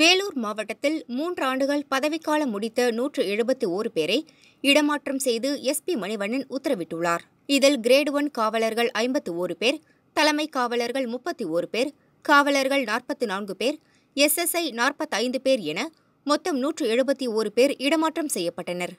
வேலூர் மாவட்டத்தில் மூன்று ஆண்டுகள் பதவிக்காலம் முடித்த நூற்று எழுபத்தி ஓரு பேரை இடமாற்றம் செய்து எஸ்பி மணிவண்ணன் உத்தரவிட்டுள்ளார் இதில் கிரேட் ஒன் காவலர்கள் ஐம்பத்தி ஓரு பேர் தலைமை காவலர்கள் முப்பத்தி ஓரு பேர் காவலர்கள் நாற்பத்தி நான்கு பேர் எஸ்எஸ்ஐ நாற்பத்தைந்து பேர் என மொத்தம் நூற்று எழுபத்தி ஓரு பேர் இடமாற்றம் செய்யப்பட்டனர்